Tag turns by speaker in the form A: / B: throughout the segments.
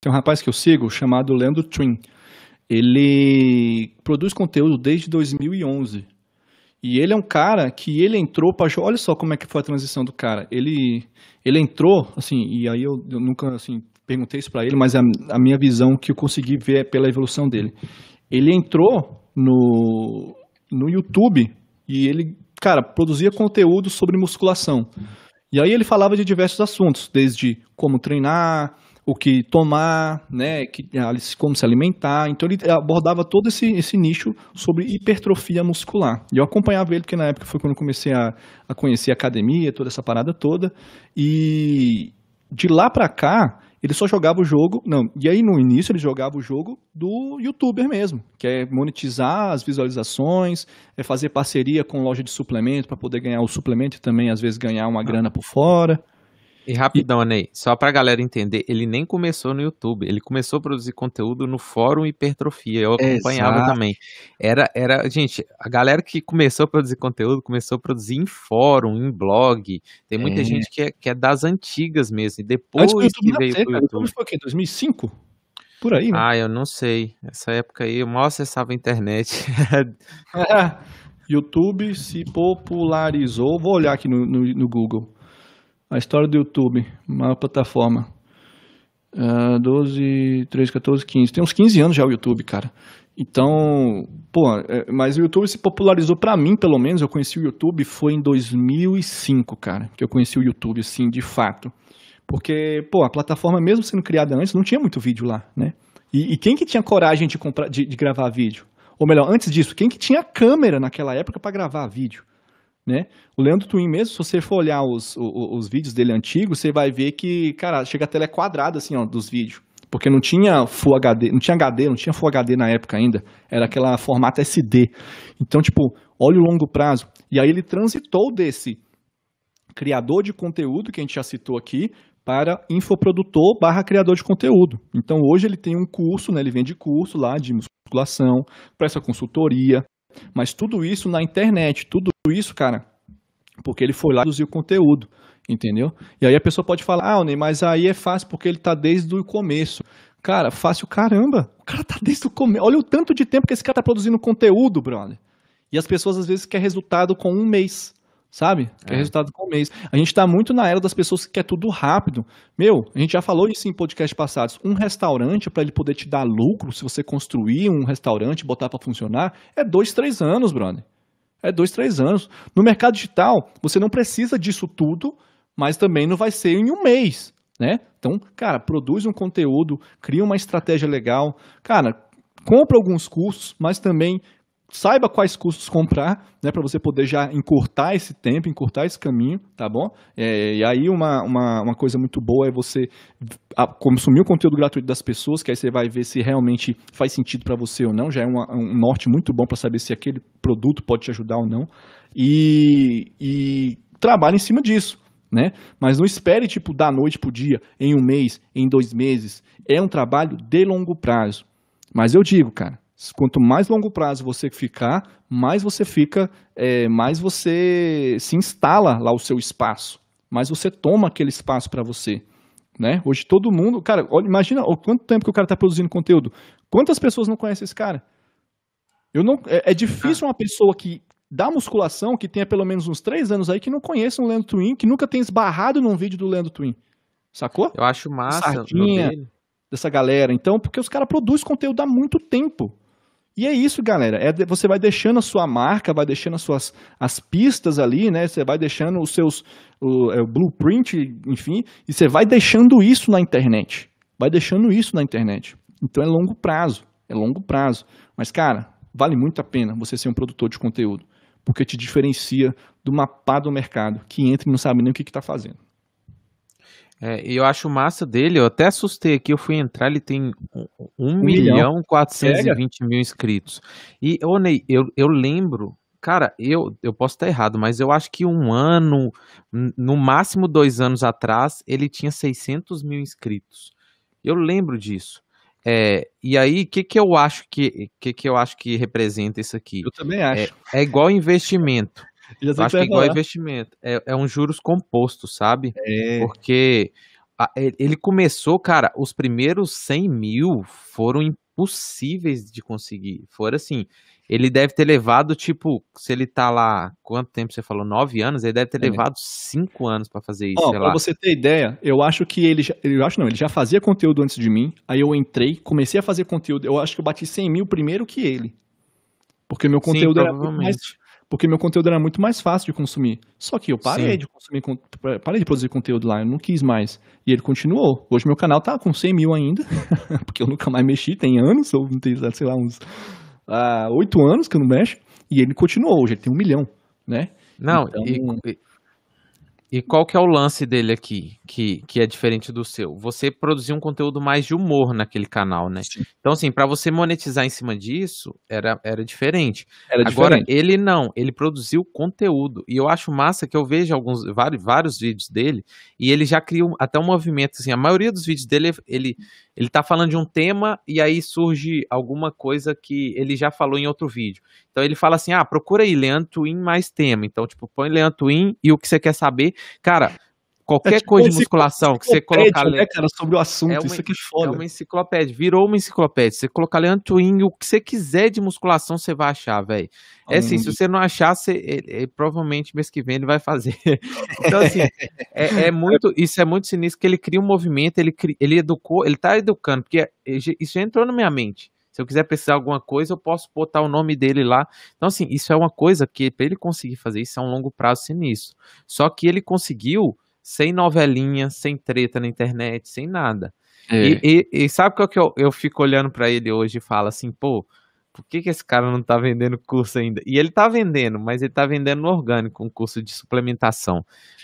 A: Tem um rapaz que eu sigo chamado Leandro Twin. Ele produz conteúdo desde 2011. E ele é um cara que ele entrou para olha só como é que foi a transição do cara. Ele ele entrou assim e aí eu, eu nunca assim perguntei isso para ele, mas a, a, minha visão que eu consegui ver é pela evolução dele. Ele entrou no no YouTube e ele cara produzia conteúdo sobre musculação. E aí ele falava de diversos assuntos, desde como treinar, o que tomar, né, que, ah, como se alimentar. Então ele abordava todo esse, esse nicho sobre hipertrofia muscular. E eu acompanhava ele, porque na época foi quando eu comecei a, a conhecer a academia, toda essa parada toda. E de lá para cá, ele só jogava o jogo. Não, e aí no início ele jogava o jogo do youtuber mesmo, que é monetizar as visualizações, é fazer parceria com loja de suplemento para poder ganhar o suplemento e também às vezes ganhar uma grana por fora.
B: E rapidão, e... só pra galera entender, ele nem começou no YouTube, ele começou a produzir conteúdo no Fórum Hipertrofia, eu acompanhava Exato. também. Era, era, gente, a galera que começou a produzir conteúdo, começou a produzir em fórum, em blog, tem muita é. gente que é, que é das antigas mesmo, e depois que veio ter, pro YouTube. Como foi o quê, 2005? Por aí, né? Ah, eu não sei. Essa época aí eu mal acessava a
A: internet. YouTube se popularizou. Vou olhar aqui no, no, no Google. A história do YouTube, uma plataforma. Uh, 12, 13, 14, 15. Tem uns 15 anos já o YouTube, cara. Então, pô, é, mas o YouTube se popularizou para mim, pelo menos. Eu conheci o YouTube foi em 2005, cara, que eu conheci o YouTube, assim, de fato. Porque, pô, a plataforma, mesmo sendo criada antes, não tinha muito vídeo lá, né? E, e quem que tinha coragem de, comprar, de, de, gravar vídeo? Ou melhor, antes disso, quem que tinha câmera naquela época para gravar vídeo? Né? O Leandro Twin mesmo, se você for olhar os, os, os vídeos dele antigos, você vai ver que, cara, chega a tela é quadrada, assim, ó, dos vídeos. Porque não tinha Full HD, não tinha HD, não tinha Full HD na época ainda. Era aquela formato SD. Então, tipo, olha o longo prazo. E aí ele transitou desse criador de conteúdo, que a gente já citou aqui, para infoprodutor barra criador de conteúdo. Então, hoje ele tem um curso, né? Ele vende curso lá de musculação, presta consultoria, mas tudo isso na internet, tudo isso, cara, porque ele foi lá produzir o conteúdo, entendeu? E aí a pessoa pode falar, ah, Ney, mas aí é fácil porque ele tá desde o começo. Cara, fácil caramba. O cara tá desde o começo. Olha o tanto de tempo que esse cara tá produzindo conteúdo, brother. E as pessoas às vezes querem resultado com um mês sabe? Quer é, é. resultado com o mês. A gente está muito na era das pessoas que quer tudo rápido. Meu, a gente já falou isso em podcast passados. Um restaurante, para ele poder te dar lucro, se você construir um restaurante, botar para funcionar, é dois, três anos, brother. É dois, três anos. No mercado digital, você não precisa disso tudo, mas também não vai ser em um mês, né? Então, cara, produz um conteúdo, cria uma estratégia legal. Cara, compra alguns cursos, mas também saiba quais custos comprar, né, para você poder já encurtar esse tempo, encurtar esse caminho, tá bom? É, e aí uma, uma, uma, coisa muito boa é você consumir o conteúdo gratuito das pessoas, que aí você vai ver se realmente faz sentido para você ou não, já é uma, um norte muito bom para saber se aquele produto pode te ajudar ou não, e, e trabalhe em cima disso. Né? Mas não espere tipo da noite para o dia, em um mês, em dois meses. É um trabalho de longo prazo. Mas eu digo, cara, Quanto mais longo prazo você ficar, mais você fica, é, mais você se instala lá o seu espaço, mais você toma aquele espaço para você. Né? Hoje todo mundo, cara, olha, imagina o quanto tempo que o cara está produzindo conteúdo. Quantas pessoas não conhecem esse cara? Eu não, é, é difícil uma pessoa que dá musculação, que tenha pelo menos uns três anos aí, que não conheça um Leandro Twin, que nunca tenha esbarrado num vídeo do Leandro Twin. Sacou? Eu acho massa. Sardinha dessa galera. Então, porque os caras produzem conteúdo há muito tempo. E é isso, galera. É, você vai deixando a sua marca, vai deixando as suas as pistas ali, né? Você vai deixando os seus o, é, o blueprint, enfim, e você vai deixando isso na internet. Vai deixando isso na internet. Então é longo prazo, é longo prazo. Mas cara, vale muito a pena você ser um produtor de conteúdo, porque te diferencia do mapa do mercado que entra e não sabe nem o que está fazendo.
B: É, eu acho massa dele, eu até assustei aqui, eu fui entrar, ele tem 1 milhão 420 mil inscritos. E, ô Ney, eu, eu lembro, cara, eu, eu posso estar errado, mas eu acho que um ano, no máximo dois anos atrás, ele tinha 600 mil inscritos. Eu lembro disso. É, e aí, o que, que eu acho que, que, que eu acho que representa isso aqui? Eu também acho. É, é igual investimento acho que é igual investimento. É, é um juros composto, sabe? É. Porque a, ele começou, cara, os primeiros 100 mil foram impossíveis de conseguir. Foram assim. Ele deve ter levado, tipo, se ele tá lá, quanto tempo você falou? Nove anos? Ele deve ter é. levado cinco anos para fazer isso. Ó, pra lá. você
A: ter ideia, eu acho que ele já. Eu acho não, ele já fazia conteúdo antes de mim. Aí eu entrei, comecei a fazer conteúdo. Eu acho que eu bati 100 mil primeiro que ele. Porque meu conteúdo Sim, era mais, porque meu conteúdo era muito mais fácil de consumir. Só que eu parei Sim. de consumir, parei de produzir conteúdo lá, eu não quis mais. E ele continuou. Hoje meu canal tá com 100 mil ainda, porque eu nunca mais mexi, tem anos, ou sei lá, uns ah, oito uh, anos que eu não mexo, e ele continuou, hoje ele tem um milhão, né? Não, então, e,
B: e qual que é o lance dele aqui, que, que é diferente do seu? Você produzir um conteúdo mais de humor naquele canal, né? Sim. Então, assim, para você monetizar em cima disso, era, era diferente. Era Agora, diferente. ele não, ele produziu conteúdo. E eu acho massa que eu vejo alguns, vários, vários vídeos dele, e ele já cria até um movimento, assim, a maioria dos vídeos dele, ele, ele tá falando de um tema, e aí surge alguma coisa que ele já falou em outro vídeo. Então, ele fala assim, ah, procura aí, Leandro Twin mais tema. Então, tipo, põe Leandro Twin e o que você quer saber, Cara, qualquer é tipo coisa de musculação que você colocar. Né, cara,
A: sobre o assunto, é uma,
B: isso aqui é foda. É uma enciclopédia, virou uma enciclopédia. Você colocar Leandro Twin, o que você quiser de musculação, você vai achar, velho. É hum. assim, se uhum. você não achar, você, é, é, provavelmente mês que vem ele vai fazer. então, assim, é, é, muito. Isso é muito sinistro, que ele cria um movimento, ele, cria, ele educou, ele tá educando, porque é, isso já entrou na minha mente. Se eu quiser precisar de alguma coisa, eu posso botar o nome dele lá. Então, assim, isso é uma coisa que, para ele conseguir fazer isso, é um longo prazo sinistro. Só que ele conseguiu sem novelinha, sem treta na internet, sem nada. É. E, e, e, sabe o que eu, eu fico olhando para ele hoje e falo assim, pô, por que, que esse cara não tá vendendo curso ainda? E ele tá vendendo, mas ele tá vendendo no orgânico, um curso de suplementação.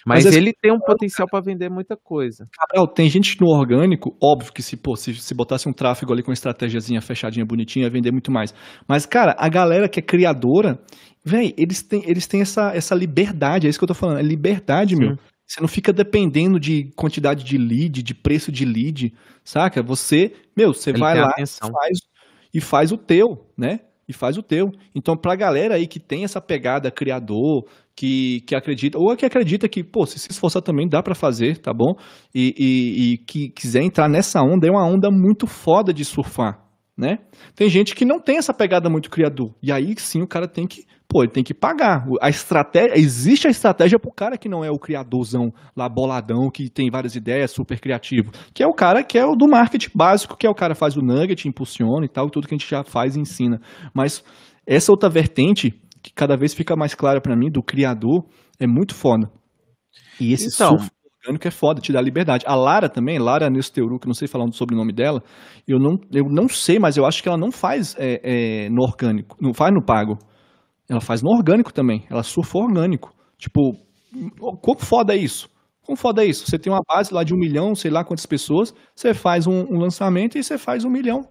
B: Mas, mas ele tem um potencial para vender muita coisa.
A: Cabral, tem gente no orgânico, óbvio que se, pô, se, se botasse um tráfego ali com uma estratégiazinha fechadinha, bonitinha, ia vender muito mais. Mas, cara, a galera que é criadora, velho, eles têm, eles têm essa, essa liberdade, é isso que eu tô falando, é liberdade, Sim. meu. Você não fica dependendo de quantidade de lead, de preço de lead, saca? Você, meu, você Ele vai lá, atenção. faz e faz o teu, né? E faz o teu. Então, pra galera aí que tem essa pegada criador, que, que acredita, ou é que acredita que, pô, se se esforçar também dá para fazer, tá bom? E, e, e que quiser entrar nessa onda, é uma onda muito foda de surfar, né? Tem gente que não tem essa pegada muito criador. E aí sim o cara tem que, pô, ele tem que pagar. A estratégia, existe a estratégia pro cara que não é o criadorzão lá boladão, que tem várias ideias, super criativo, que é o cara que é o do marketing básico, que é o cara faz o nugget, impulsiona e tal, tudo que a gente já faz e ensina. Mas essa outra vertente que cada vez fica mais clara para mim do criador é muito foda. E esse então, surf britânico é foda, te dá liberdade. A Lara também, Lara Nesteuru, que não sei falar sobre o sobrenome dela, eu não, eu não sei, mas eu acho que ela não faz é, é, no orgânico, não faz no pago. Ela faz no orgânico também, ela surfa orgânico. Tipo, quão foda é isso? Como foda é isso? Você tem uma base lá de um milhão, sei lá quantas pessoas, você faz um, um lançamento e você faz um milhão.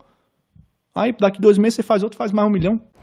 A: Aí daqui dois meses você faz outro, faz mais um milhão.